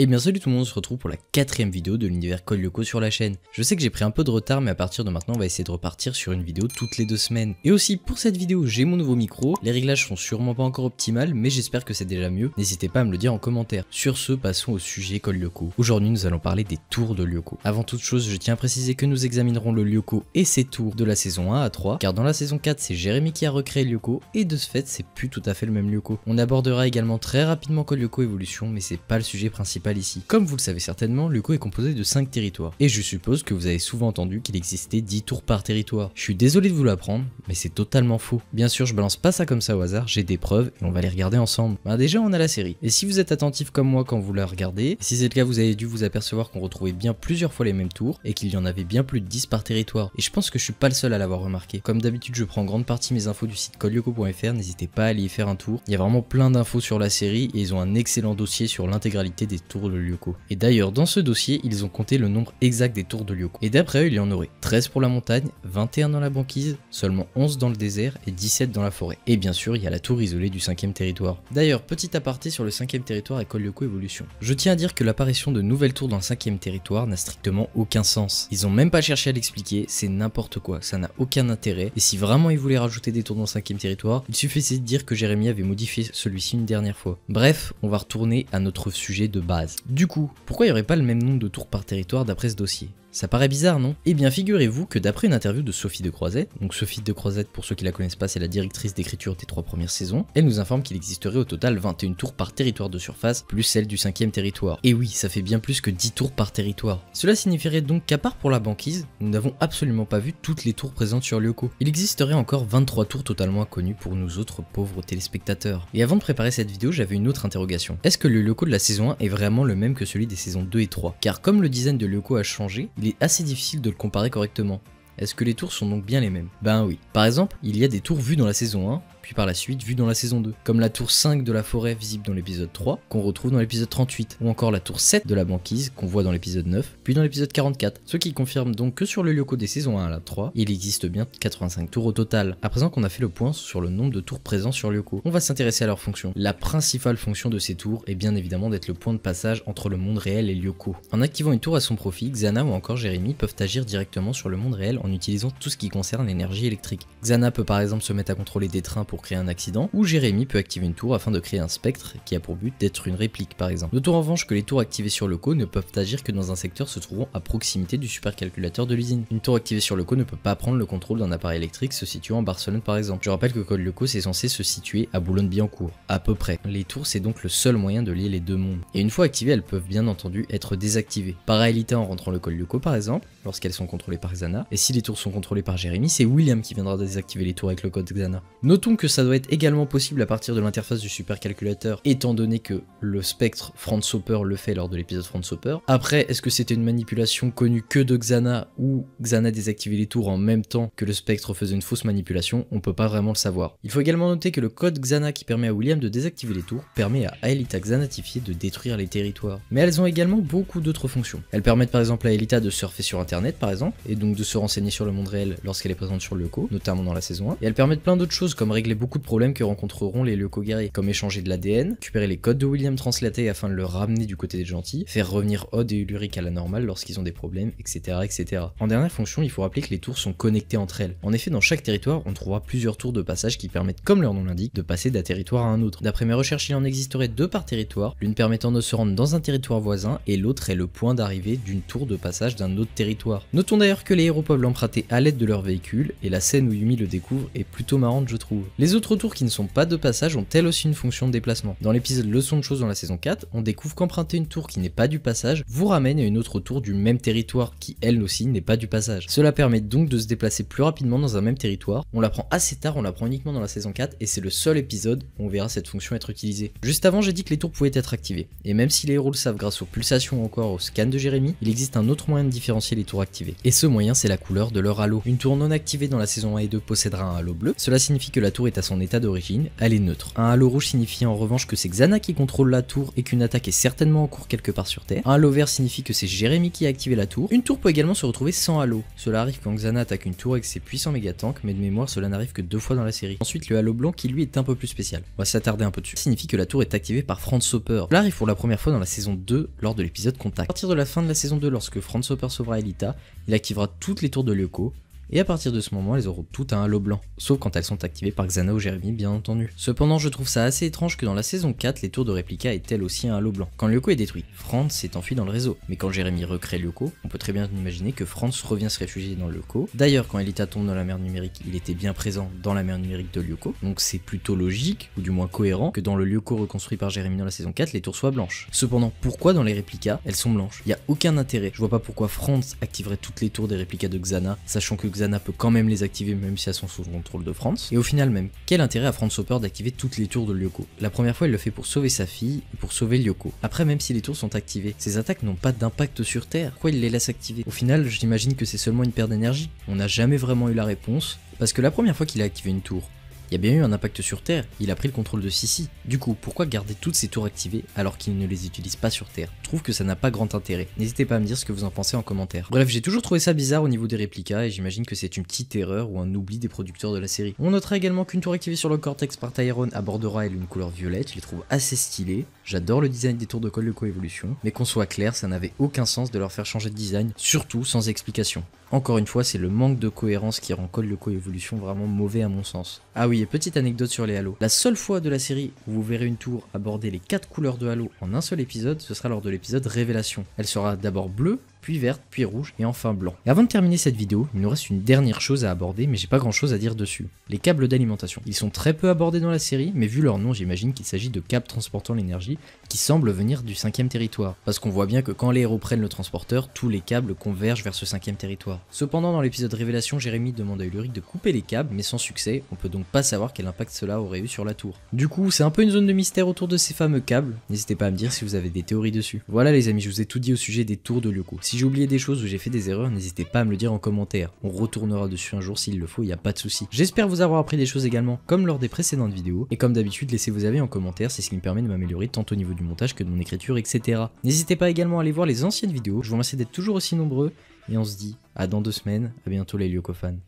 Et bien salut tout le monde, on se retrouve pour la quatrième vidéo de l'univers Code Lyoko sur la chaîne. Je sais que j'ai pris un peu de retard mais à partir de maintenant on va essayer de repartir sur une vidéo toutes les deux semaines. Et aussi pour cette vidéo j'ai mon nouveau micro, les réglages sont sûrement pas encore optimales mais j'espère que c'est déjà mieux, n'hésitez pas à me le dire en commentaire. Sur ce, passons au sujet Code Lyoko. Aujourd'hui nous allons parler des tours de Lyoko. Avant toute chose je tiens à préciser que nous examinerons le Lyoko et ses tours de la saison 1 à 3 car dans la saison 4 c'est Jérémy qui a recréé Lyoko et de ce fait c'est plus tout à fait le même Lyoko. On abordera également très rapidement Code Lyoko Evolution mais c'est pas le sujet principal ici. Comme vous le savez certainement, Luco est composé de 5 territoires, et je suppose que vous avez souvent entendu qu'il existait 10 tours par territoire. Je suis désolé de vous l'apprendre, mais c'est totalement faux. Bien sûr, je balance pas ça comme ça au hasard, j'ai des preuves et on va les regarder ensemble. Bah déjà, on a la série. Et si vous êtes attentif comme moi quand vous la regardez, si c'est le cas, vous avez dû vous apercevoir qu'on retrouvait bien plusieurs fois les mêmes tours et qu'il y en avait bien plus de 10 par territoire. Et je pense que je suis pas le seul à l'avoir remarqué. Comme d'habitude, je prends grande partie mes infos du site fr n'hésitez pas à aller y faire un tour. Il y a vraiment plein d'infos sur la série et ils ont un excellent dossier sur l'intégralité des tours de Lyoko. Et d'ailleurs, dans ce dossier, ils ont compté le nombre exact des tours de Lyoko. Et d'après eux, il y en aurait 13 pour la montagne, 21 dans la banquise, seulement 11 dans le désert et 17 dans la forêt. Et bien sûr, il y a la tour isolée du 5ème territoire. D'ailleurs, petit aparté sur le 5ème territoire et Lyoko Evolution. Je tiens à dire que l'apparition de nouvelles tours dans le 5ème territoire n'a strictement aucun sens. Ils ont même pas cherché à l'expliquer, c'est n'importe quoi, ça n'a aucun intérêt. Et si vraiment ils voulaient rajouter des tours dans le 5ème territoire, il suffisait de dire que Jérémy avait modifié celui-ci une dernière fois. Bref, on va retourner à notre sujet de base. Du coup, pourquoi il n'y aurait pas le même nombre de tours par territoire d'après ce dossier ça paraît bizarre, non Eh bien, figurez-vous que d'après une interview de Sophie de Croiset, donc Sophie de Croiset, pour ceux qui la connaissent pas, c'est la directrice d'écriture des trois premières saisons, elle nous informe qu'il existerait au total 21 tours par territoire de surface, plus celle du cinquième territoire. Et eh oui, ça fait bien plus que 10 tours par territoire. Cela signifierait donc qu'à part pour la banquise, nous n'avons absolument pas vu toutes les tours présentes sur Lyoko. Il existerait encore 23 tours totalement inconnues pour nous autres pauvres téléspectateurs. Et avant de préparer cette vidéo, j'avais une autre interrogation. Est-ce que le Lyoko de la saison 1 est vraiment le même que celui des saisons 2 et 3 Car comme le design de Lyoko a changé, assez difficile de le comparer correctement. Est-ce que les tours sont donc bien les mêmes Ben oui. Par exemple, il y a des tours vues dans la saison 1, puis par la suite vu dans la saison 2, comme la tour 5 de la forêt visible dans l'épisode 3, qu'on retrouve dans l'épisode 38, ou encore la tour 7 de la banquise qu'on voit dans l'épisode 9, puis dans l'épisode 44, ce qui confirme donc que sur le Lyoko des saisons 1 à la 3, il existe bien 85 tours au total. À présent qu'on a fait le point sur le nombre de tours présents sur Lyoko, on va s'intéresser à leur fonction. La principale fonction de ces tours est bien évidemment d'être le point de passage entre le monde réel et Lyoko. En activant une tour à son profit, Xana ou encore Jérémy peuvent agir directement sur le monde réel en utilisant tout ce qui concerne l'énergie électrique. Xana peut par exemple se mettre à contrôler des trains pour créer un accident, ou Jérémy peut activer une tour afin de créer un spectre qui a pour but d'être une réplique par exemple. Notons en revanche que les tours activées sur le co ne peuvent agir que dans un secteur se trouvant à proximité du supercalculateur de l'usine. Une tour activée sur le co ne peut pas prendre le contrôle d'un appareil électrique se situant en Barcelone par exemple. Je rappelle que Code Leco c'est censé se situer à boulogne biancourt à peu près. Les tours c'est donc le seul moyen de lier les deux mondes. Et une fois activées, elles peuvent bien entendu être désactivées. Par en rentrant le Code Leco par exemple, lorsqu'elles sont contrôlées par Xana, et si les tours sont contrôlées par Jérémy, c'est William qui viendra désactiver les tours avec le code Xana. Notons que ça doit être également possible à partir de l'interface du supercalculateur, étant donné que le spectre Franz Hopper le fait lors de l'épisode Franz Hopper. Après, est-ce que c'était une manipulation connue que de Xana ou Xana désactivait les tours en même temps que le spectre faisait une fausse manipulation On peut pas vraiment le savoir. Il faut également noter que le code Xana qui permet à William de désactiver les tours permet à Aelita Xanatifiée de détruire les territoires. Mais elles ont également beaucoup d'autres fonctions. Elles permettent par exemple à Aelita de surfer sur internet par exemple, et donc de se renseigner sur le monde réel lorsqu'elle est présente sur le loco, notamment dans la saison 1. Et elles permettent plein d'autres choses comme régler beaucoup de problèmes que rencontreront les guerriers, comme échanger de l'ADN, récupérer les codes de William translatés afin de le ramener du côté des gentils, faire revenir Odd et Uluric à la normale lorsqu'ils ont des problèmes, etc., etc. En dernière fonction, il faut rappeler que les tours sont connectées entre elles. En effet, dans chaque territoire, on trouvera plusieurs tours de passage qui permettent, comme leur nom l'indique, de passer d'un territoire à un autre. D'après mes recherches, il en existerait deux par territoire, l'une permettant de se rendre dans un territoire voisin et l'autre est le point d'arrivée d'une tour de passage d'un autre territoire. Notons d'ailleurs que les héros peuvent l'emprunter à l'aide de leur véhicule et la scène où Yumi le découvre est plutôt marrante je trouve. Les autres tours qui ne sont pas de passage ont elles aussi une fonction de déplacement. Dans l'épisode Leçon de choses dans la saison 4, on découvre qu'emprunter une tour qui n'est pas du passage vous ramène à une autre tour du même territoire qui elle aussi n'est pas du passage. Cela permet donc de se déplacer plus rapidement dans un même territoire. On l'apprend assez tard, on l'apprend uniquement dans la saison 4 et c'est le seul épisode où on verra cette fonction être utilisée. Juste avant, j'ai dit que les tours pouvaient être activées. Et même si les héros le savent grâce aux pulsations ou encore au scan de Jérémy, il existe un autre moyen de différencier les tours activées. Et ce moyen, c'est la couleur de leur halo. Une tour non activée dans la saison 1 et 2 possédera un halo bleu. Cela signifie que la tour est à son état d'origine, elle est neutre. Un halo rouge signifie en revanche que c'est Xana qui contrôle la tour et qu'une attaque est certainement en cours quelque part sur Terre. Un halo vert signifie que c'est Jérémy qui a activé la tour. Une tour peut également se retrouver sans halo. Cela arrive quand Xana attaque une tour avec ses puissants méga-tanks, mais de mémoire cela n'arrive que deux fois dans la série. Ensuite le halo blanc qui lui est un peu plus spécial. On va s'attarder un peu dessus. Ça signifie que la tour est activée par Franz Hopper. Cela arrive pour la première fois dans la saison 2 lors de l'épisode Contact. À partir de la fin de la saison 2 lorsque Franz Hopper sauvera Elita, il activera toutes les tours de Lyoko, et à partir de ce moment, elles auront toutes un halo blanc, sauf quand elles sont activées par Xana ou Jérémy, bien entendu. Cependant, je trouve ça assez étrange que dans la saison 4, les tours de réplica aient elles aussi un halo blanc. Quand Lyoko est détruit, Franz s'est enfui dans le réseau, mais quand Jérémy recrée Lyoko, on peut très bien imaginer que Franz revient se réfugier dans Lyoko. D'ailleurs, quand Elita tombe dans la mer numérique, il était bien présent dans la mer numérique de Lyoko, donc c'est plutôt logique, ou du moins cohérent, que dans le Lyoko reconstruit par Jérémy dans la saison 4, les tours soient blanches. Cependant, pourquoi dans les réplicas, elles sont blanches Il n'y a aucun intérêt, je vois pas pourquoi Franz activerait toutes les tours des réplicas de Xana, sachant que Zana peut quand même les activer même si elles sont sous le contrôle de France. Et au final même, quel intérêt a France Hopper d'activer toutes les tours de Lyoko La première fois, il le fait pour sauver sa fille et pour sauver Lyoko. Après, même si les tours sont activées, ces attaques n'ont pas d'impact sur Terre. Pourquoi il les laisse activer Au final, j'imagine que c'est seulement une perte d'énergie. On n'a jamais vraiment eu la réponse, parce que la première fois qu'il a activé une tour, il y a bien eu un impact sur Terre, il a pris le contrôle de Sissi. Du coup, pourquoi garder toutes ces tours activées alors qu'il ne les utilise pas sur Terre Je trouve que ça n'a pas grand intérêt. N'hésitez pas à me dire ce que vous en pensez en commentaire. Bref, j'ai toujours trouvé ça bizarre au niveau des réplicas et j'imagine que c'est une petite erreur ou un oubli des producteurs de la série. On notera également qu'une tour activée sur le Cortex par Tyrone abordera elle une couleur violette, je les trouve assez stylées. J'adore le design des tours de colle de coévolution, mais qu'on soit clair, ça n'avait aucun sens de leur faire changer de design, surtout sans explication. Encore une fois, c'est le manque de cohérence qui rend colle de coévolution vraiment mauvais à mon sens. Ah oui, et petite anecdote sur les Halo. La seule fois de la série où vous verrez une tour aborder les quatre couleurs de Halo en un seul épisode, ce sera lors de l'épisode Révélation. Elle sera d'abord bleue, puis verte, puis rouge et enfin blanc. Et avant de terminer cette vidéo, il nous reste une dernière chose à aborder mais j'ai pas grand chose à dire dessus. Les câbles d'alimentation. Ils sont très peu abordés dans la série mais vu leur nom j'imagine qu'il s'agit de câbles transportant l'énergie qui semblent venir du cinquième territoire. Parce qu'on voit bien que quand les héros prennent le transporteur, tous les câbles convergent vers ce cinquième territoire. Cependant dans l'épisode Révélation, Jérémy demande à Ulrich de couper les câbles mais sans succès, on peut donc pas savoir quel impact cela aurait eu sur la tour. Du coup c'est un peu une zone de mystère autour de ces fameux câbles, n'hésitez pas à me dire si vous avez des théories dessus. Voilà les amis, je vous ai tout dit au sujet des tours de Lyoko. Si j'ai oublié des choses ou j'ai fait des erreurs, n'hésitez pas à me le dire en commentaire. On retournera dessus un jour s'il le faut, il n'y a pas de souci. J'espère vous avoir appris des choses également, comme lors des précédentes vidéos. Et comme d'habitude, laissez vos avis en commentaire, c'est ce qui me permet de m'améliorer tant au niveau du montage que de mon écriture, etc. N'hésitez pas également à aller voir les anciennes vidéos. Je vous remercie d'être toujours aussi nombreux. Et on se dit à dans deux semaines. À bientôt les Lyokofans.